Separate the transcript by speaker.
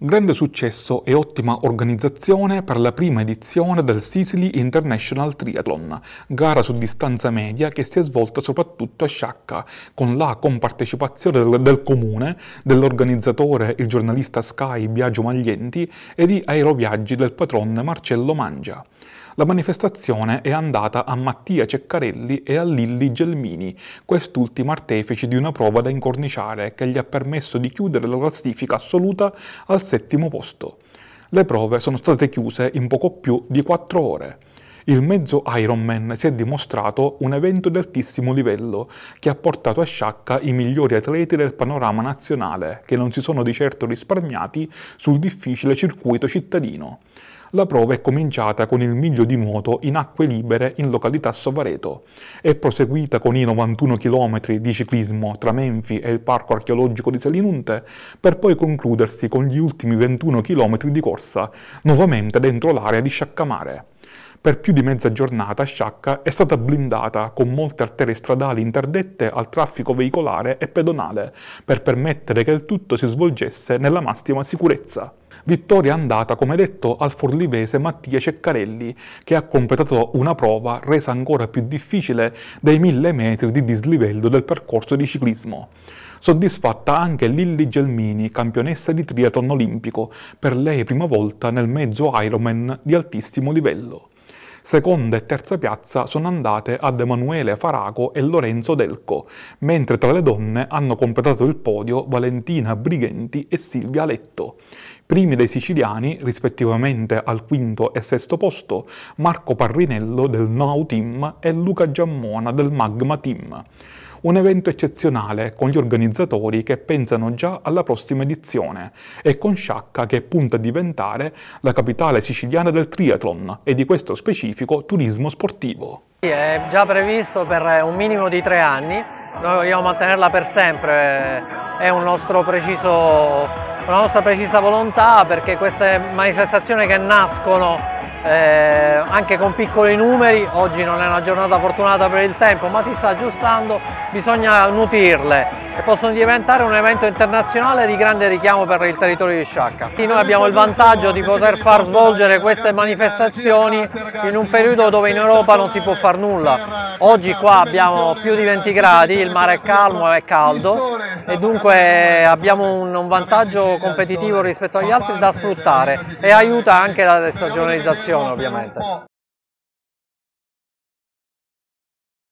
Speaker 1: Grande successo e ottima organizzazione per la prima edizione del Sicily International Triathlon, gara su distanza media che si è svolta soprattutto a Sciacca, con la compartecipazione del, del comune, dell'organizzatore il giornalista Sky Biagio Maglienti e di Aeroviaggi del patron Marcello Mangia. La manifestazione è andata a Mattia Ceccarelli e a Lilli Gelmini, quest'ultimo artefice di una prova da incorniciare che gli ha permesso di chiudere la classifica assoluta al settimo posto. Le prove sono state chiuse in poco più di 4 ore. Il mezzo Ironman si è dimostrato un evento di altissimo livello che ha portato a sciacca i migliori atleti del panorama nazionale, che non si sono di certo risparmiati sul difficile circuito cittadino. La prova è cominciata con il miglio di nuoto in acque libere in località Sovareto È proseguita con i 91 km di ciclismo tra Menfi e il parco archeologico di Salinunte per poi concludersi con gli ultimi 21 km di corsa, nuovamente dentro l'area di Sciaccamare. Per più di mezza giornata Sciacca è stata blindata con molte arterie stradali interdette al traffico veicolare e pedonale per permettere che il tutto si svolgesse nella massima sicurezza. Vittoria andata, come detto, al forlivese Mattia Ceccarelli, che ha completato una prova resa ancora più difficile dai mille metri di dislivello del percorso di ciclismo. Soddisfatta anche Lilli Gelmini, campionessa di triathlon olimpico, per lei prima volta nel mezzo Ironman di altissimo livello. Seconda e terza piazza sono andate ad Emanuele Faraco e Lorenzo Delco, mentre tra le donne hanno completato il podio Valentina Brighenti e Silvia Letto. Primi dei siciliani, rispettivamente al quinto e sesto posto, Marco Parrinello del Now Team e Luca Giammona del Magma Team. Un evento eccezionale con gli organizzatori che pensano già alla prossima edizione e con Sciacca che punta a diventare la capitale siciliana del triathlon e di questo specifico turismo sportivo.
Speaker 2: È già previsto per un minimo di tre anni, noi vogliamo mantenerla per sempre, è un preciso, una nostra precisa volontà perché queste manifestazioni che nascono eh, anche con piccoli numeri, oggi non è una giornata fortunata per il tempo, ma si sta aggiustando, bisogna nutrirle e possono diventare un evento internazionale di grande richiamo per il territorio di Sciacca. Noi abbiamo il vantaggio di poter far svolgere queste manifestazioni in un periodo dove in Europa non si può far nulla. Oggi qua abbiamo più di 20 gradi, il mare è calmo e caldo e dunque abbiamo un, un vantaggio competitivo
Speaker 1: rispetto agli altri da sfruttare e aiuta anche la destagionalizzazione ovviamente.